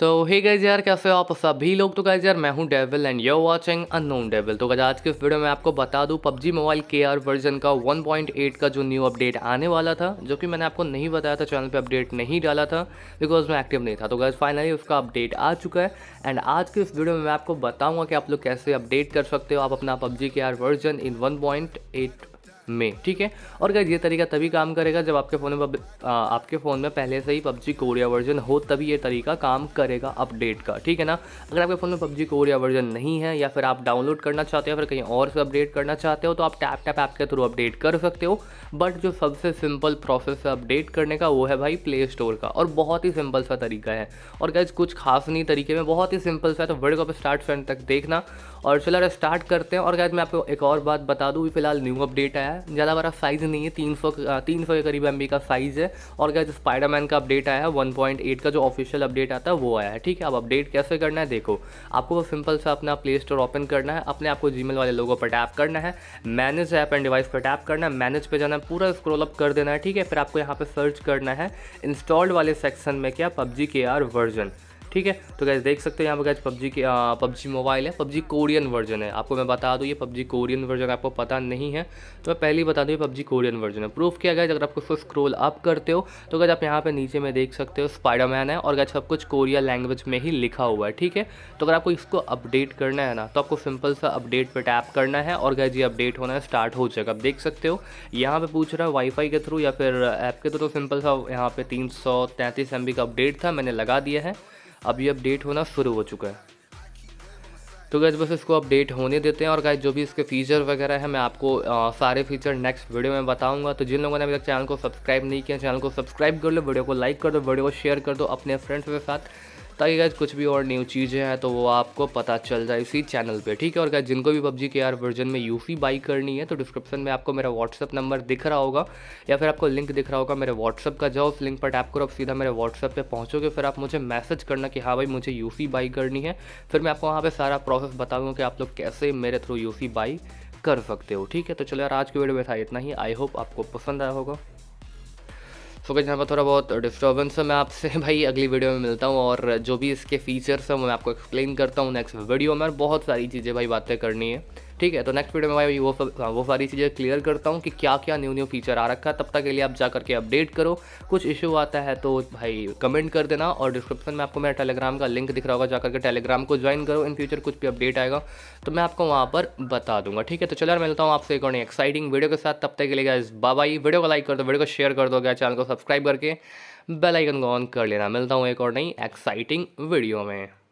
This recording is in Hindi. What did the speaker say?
तो हे गाइज यार कैसे हो आप सभी लोग तो गाइज यार मैं हूं Devil and you're watching unknown Devil तो गाइज आज के इस वीडियो में आपको बता दूं PUBG mobile K R version का 1.8 का जो न्यू अपडेट आने वाला था जो कि मैंने आपको नहीं बताया था चैनल पे अपडेट नहीं डाला था बिकॉज मैं एक्टिव नहीं था तो गाइज फाइनली उसका अपडेट आ चुका है एंड आज के इस वीडियो में मैं आपको बताऊँगा कि आप लोग कैसे अपडेट कर सकते हो आप अपना पबजी के आर वर्जन इन वन में ठीक है और अगर ये तरीका तभी काम करेगा जब आपके फ़ोन में आपके फ़ोन में पहले से ही पबजी कोरिया वर्जन हो तभी ये तरीका काम करेगा अपडेट का ठीक है ना अगर आपके फ़ोन में पबजी कोरिया वर्जन नहीं है या फिर आप डाउनलोड करना चाहते हो फिर कहीं और से अपडेट करना चाहते हो तो आप टैप टैप ऐप के थ्रू अपडेट कर सकते हो बट जो सबसे सिंपल प्रोसेस है अपडेट करने का वो है भाई प्ले स्टोर का और बहुत ही सिंपल सा तरीका है और गैज कुछ खास नहीं तरीके में बहुत ही सिंपल सा है तो वर्ल्ड कप स्टार्ट फ्रेंड तक देखना और चलो स्टार्ट करते हैं और गैज मैं आपको एक और बात बता दूँ फिलहाल न्यू अपडेट आया है ज़्यादा बड़ा साइज़ नहीं है तीन सौ तीन सौ के करीब एम का साइज़ है और क्या स्पाइडरमैन का अपडेट आया है वन पॉइंट एट का जो ऑफिशियल अपडेट आता है वो आया है ठीक है अब अपडेट कैसे करना है देखो आपको वो सिंपल सा अपना प्ले स्टोर ओपन करना है अपने आपको जी वाले लोगों पर टैप करना है मैनेज ऐप एंड डिवाइस पर टैप करना है मैनेज पर जाना है पूरा स्क्रोल अप कर देना है ठीक है फिर आपको यहाँ पर सर्च करना है इंस्टॉल्ड वाले सेक्शन में क्या पबजी के आर वर्जन ठीक है तो गैस देख सकते हो यहाँ पर गैस पबजी के पबजी मोबाइल है पबजी कोरियन वर्जन है आपको मैं बता दूँ ये पबजी कोरियन वर्जन आपको पता नहीं है तो मैं पहले ही बता दूँ ये पबजी कोरियन वर्जन है प्रूफ किया गया अगर आप उसको स्क्रोल अप करते हो तो गैस आप यहाँ पर नीचे में देख सकते हो स्पाइडरमैन है और गैस सब कुछ कोरिया लैंग्वेज में ही लिखा हुआ है ठीक है तो अगर आपको इसको अपडेट करना है ना तो आपको सिंपल सा अपडेट पर टैप करना है और गैस ये अपडेट होना है स्टार्ट हो जाएगा आप देख सकते हो यहाँ पर पूछ रहा है वाईफाई के थ्रू या फिर ऐप के थ्रू तो सिंपल सा यहाँ पे तीन सौ तैंतीस एम बी का अपडेट था मैंने लगा दिया है अभी अपडेट होना शुरू हो चुका है तो गैस बस इसको अपडेट होने देते हैं और गैस जो भी इसके फीचर वगैरह हैं मैं आपको आ, सारे फीचर नेक्स्ट वीडियो में बताऊंगा तो जिन लोगों ने अभी तक चैनल को सब्सक्राइब नहीं किया चैनल को सब्सक्राइब कर लो वीडियो को लाइक कर दो वीडियो को शेयर कर दो अपने फ्रेंड्स के साथ ताकि गैस कुछ भी और न्यू चीज़ें हैं तो वो आपको पता चल जाए इसी चैनल पर ठीक है और गैस जिनको भी पबजी के आर वर्जन में यूफी बाई e करनी है तो डिस्क्रिप्शन में आपको मेरा व्हाट्सअप नंबर दिख रहा होगा या फिर आपको लिंक दिख रहा होगा मेरे व्हाट्सअप का जाओ उस लिंक पर टैप करो आप सीधा मेरे व्हाट्सअप पर पहुँचोगे फिर आप मुझे मैसेज करना कि हाँ भाई मुझे यूफी बाई e करनी है फिर मैं आपको वहाँ पर सारा प्रोसेस बता दूँ कि आप लोग कैसे मेरे थ्रू यूफी बाई कर सकते हो ठीक है तो चलो यार आज की वीडियो में था इतना ही आई होप आपको पसंद आया होगा सो गाइस यहाँ पर थोड़ा बहुत डिस्टर्बेंस है मैं आपसे भाई अगली वीडियो में मिलता हूँ और जो भी इसके फीचर्स हैं वो मैं आपको एक्सप्लेन करता हूँ नेक्स्ट वीडियो में बहुत सारी चीज़ें भाई बातें करनी है ठीक है तो नेक्स्ट वीडियो में भाई वो हाँ, वो सारी चीज़ें क्लियर करता हूँ कि क्या क्या न्यू न्यू फीचर आ रखा है तब तक के लिए आप जा करके अपडेट करो कुछ इशू आता है तो भाई कमेंट कर देना और डिस्क्रिप्शन में आपको मेरा टेलीग्राम का लिंक दिख रहा होगा जाकर के टेलीग्राम को ज्वाइन करो इन फ्यूचर कुछ भी अपडेट आएगा तो मैं आपको वहाँ पर बता दूंगा ठीक है तो चलो मिलता हूँ आपसे एक और एक्साइटिंग वीडियो के साथ तब तक के लिए गाइज बाबाई वीडियो को लाइक कर दो वीडियो को शेयर कर दो गया चैनल को सब्सक्राइब करके बेल आइकन को ऑन कर लेना मिलता हूँ एक और नई एक्साइटिंग वीडियो में